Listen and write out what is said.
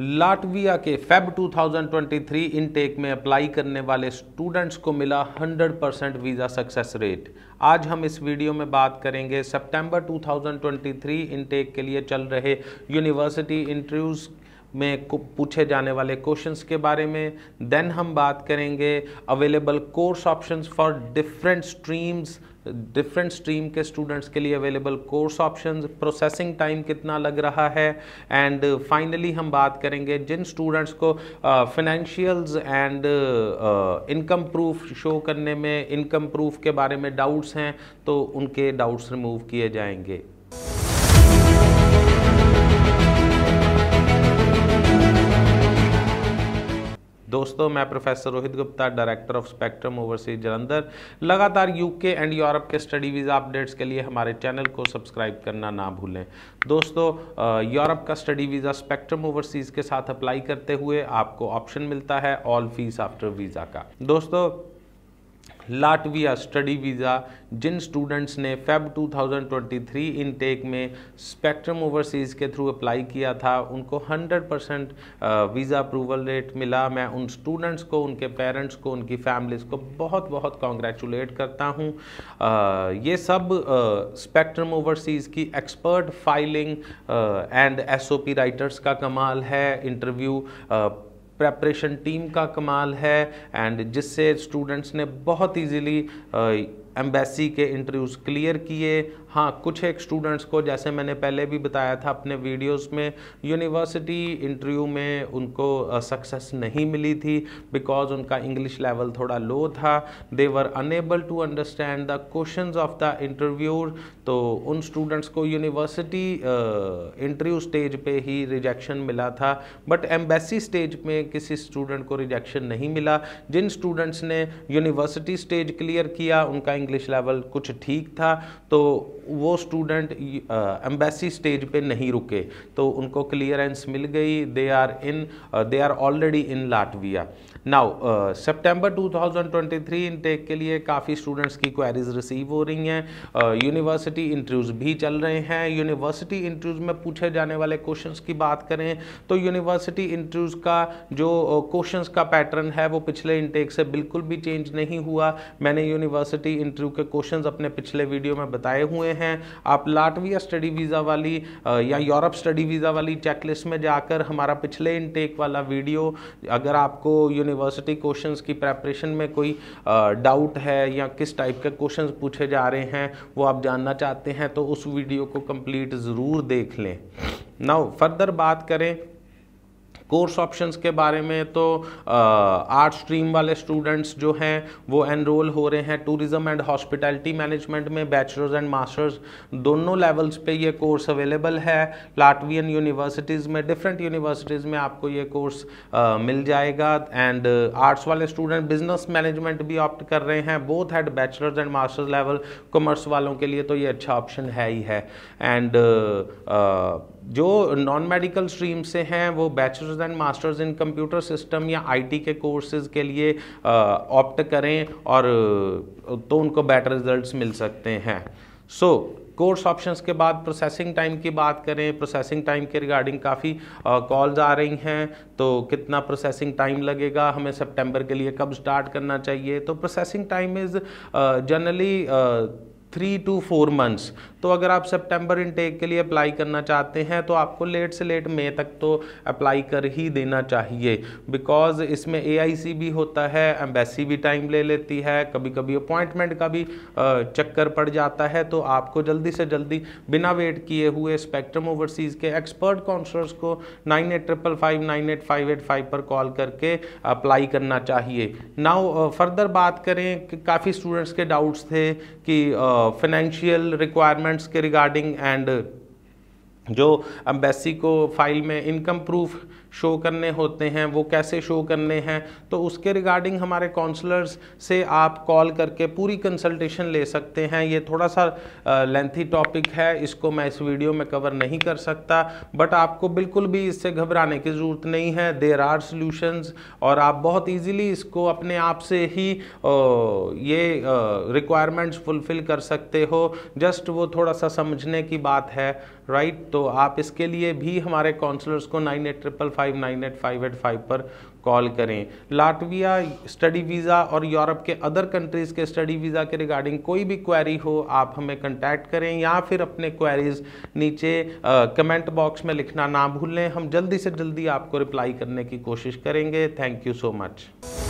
Latvia के Feb 2023 intake में apply करने वाले स्टूडेंट्स को मिला 100 परसेंट वीज़ा सक्सेस रेट आज हम इस वीडियो में बात करेंगे सितंबर 2023 इनटेक के लिए चल रहे यूनिवर्सिटी इंटरव्यूज़ में पूछे जाने वाले क्वेश्चंस के बारे में देन हम बात करेंगे available course options for different streams different stream के स्टूडेंट्स के लिए available course options processing time कितना लग रहा है एंड फाइनली हम बात करेंगे जिन स्टूडेंट्स को financials and income proof show करने में इनकम प्रूफ के बारे में डाउट्स हैं तो उनके डाउट्स रिमूव किए जाएंगे दोस्तों मैं professor Rohit Gupta director of Spectrum Overseas Jalandhar लगातार यूके एंड यूरोप के स्टडी वीज़ा अपडेट्स के लिए हमारे चैनल को सब्सक्राइब करना ना भूलें दोस्तों यूरोप का स्टडी वीज़ा स्पेक्ट्रम ओवरसीज़ के साथ अप्लाई करते हुए आपको ऑप्शन मिलता है ऑल फीस आफ्टर वीज़ा का दोस्तों लाटविया स्टडी वीज़ा जिन स्टूडेंट्स ने फेब 2023 इनटेक में स्पेक्ट्रम ओवरसीज़ के थ्रू अप्लाई किया था उनको 100 परसेंट वीज़ा अप्रूवल रेट मिला मैं उन स्टूडेंट्स को उनके पेरेंट्स को उनकी फैमिलीज़ को बहुत बहुत कॉन्ग्रेचुलेट करता हूँ ये सब स्पेक्ट्रम ओवरसीज़ की एक्सपर्ट फाइलिंग एंड एस राइटर्स का कमाल है इंटरव्यू प्रेपरेशन टीम का कमाल है एंड जिससे स्टूडेंट्स ने बहुत ईजीली एम्बेसी के इंटरव्यूज़ क्लियर किए हाँ कुछ एक स्टूडेंट्स को जैसे मैंने पहले भी बताया था अपने वीडियोस में यूनिवर्सिटी इंटरव्यू में उनको सक्सेस नहीं मिली थी बिकॉज उनका इंग्लिश लेवल थोड़ा लो था they were unable to understand the questions of the interview तो उन स्टूडेंट्स को यूनिवर्सिटी इंटरव्यू स्टेज पर ही रिजेक्शन मिला था बट एम्बेसी स्टेज में किसी स्टूडेंट को रिजेक्शन नहीं मिला जिन स्टूडेंट्स ने यूनिवर्सिटी स्टेज क्लियर किया उनका इंग्लिश लेवल कुछ ठीक था तो वो स्टूडेंट एम्बेसी स्टेज पे नहीं रुके तो उनको क्लियरेंस मिल गई they are in they are already in Latvia now सितंबर 2023 इनटेक के लिए काफ़ी स्टूडेंट्स की क्वेरीज रिसीव हो रही हैं यूनिवर्सिटी इंटरव्यूज़ भी चल रहे हैं यूनिवर्सिटी इंटरव्यूज़ में पूछे जाने वाले क्वेश्चन की बात करें तो यूनिवर्सिटी इंटरव्यूज़ का जो क्वेश्चन का पैटर्न है वो पिछले इनटेक से बिल्कुल भी चेंज नहीं हुआ मैंने यूनिवर्सिटी इंटरव्यू के क्वेश्चंस अपने पिछले वीडियो में बताए हुए हैं आप लाटविया स्टडी वीज़ा वाली या यूरोप स्टडी वीज़ा वाली चेकलिस्ट में जाकर हमारा पिछले इनटेक वाला वीडियो अगर आपको यूनिवर्सिटी क्वेश्चन की प्रेपरेशन में कोई डाउट है या किस टाइप के क्वेश्चन पूछे जा रहे हैं वो आप जानना चाहते हैं तो उस वीडियो को कम्प्लीट ज़रूर देख लें नाउ फर्दर बात करें कोर्स ऑप्शंस के बारे में तो आर्ट स्ट्रीम वाले स्टूडेंट्स जो हैं वो एनरोल हो रहे हैं टूरिज्म एंड हॉस्पिटैलिटी मैनेजमेंट में बैचलर्स एंड मास्टर्स दोनों लेवल्स पे ये कोर्स अवेलेबल है लाटवियन यूनिवर्सिटीज़ में डिफरेंट यूनिवर्सिटीज़ में आपको ये कोर्स मिल जाएगा एंड आर्ट्स वाले स्टूडेंट बिजनेस मैनेजमेंट भी ऑप्ट कर रहे हैं both at bachelors and masters level commerce वालों के लिए तो ये अच्छा ऑप्शन है ही है एंड जो नॉन मेडिकल स्ट्रीम से हैं वो bachelors and masters in computer system या आईटी के कोर्सेज के लिए ऑप्ट uh, करें और uh, तो उनको बेटर रिजल्ट्स मिल सकते हैं सो कोर्स ऑप्शंस के बाद प्रोसेसिंग टाइम की बात करें प्रोसेसिंग टाइम के रिगार्डिंग काफ़ी कॉल्स आ रही हैं तो कितना प्रोसेसिंग टाइम लगेगा हमें सितंबर के लिए कब स्टार्ट करना चाहिए तो processing time is generally three to four months तो अगर आप सितंबर इनटेक के लिए अप्लाई करना चाहते हैं तो आपको लेट से लेट मई तक तो अप्लाई कर ही देना चाहिए बिकॉज इसमें ए भी होता है एम्बेसी भी टाइम ले लेती है कभी कभी अपॉइंटमेंट का भी चक्कर पड़ जाता है तो आपको जल्दी से जल्दी बिना वेट किए हुए स्पेक्ट्रम ओवरसीज़ के एक्सपर्ट काउंसलर्स को nine eight triple five nine eight five eight five पर कॉल करके अप्लाई करना चाहिए नाउ फर्दर बात करें काफ़ी स्टूडेंट्स के डाउट्स थे कि uh, फाइनेंशियल रिक्वायरमेंट्स के रिगार्डिंग एंड जो एम्बेसी को फाइल में इनकम प्रूफ शो करने होते हैं वो कैसे शो करने हैं तो उसके रिगार्डिंग हमारे काउंसलर्स से आप कॉल करके पूरी कंसल्टेशन ले सकते हैं ये थोड़ा सा लेंथी टॉपिक है इसको मैं इस वीडियो में कवर नहीं कर सकता बट आपको बिल्कुल भी इससे घबराने की ज़रूरत नहीं है देर आर सोल्यूशंस और आप बहुत ईजिली इसको अपने आप से ही ये रिक्वायरमेंट्स फुलफ़िल कर सकते हो जस्ट वो थोड़ा सा समझने की बात है राइट तो आप इसके लिए भी हमारे काउंसलर्स को nine eight triple five five nine eight five eight five पर कॉल करें लाटविया स्टडी वीज़ा और यूरोप के अदर कंट्रीज़ के स्टडी वीज़ा के रिगार्डिंग कोई भी क्वेरी हो आप हमें कंटैक्ट करें या फिर अपने क्वेरीज़ नीचे कमेंट बॉक्स में लिखना ना भूलें हम जल्दी से जल्दी आपको रिप्लाई करने की कोशिश करेंगे थैंक यू सो मच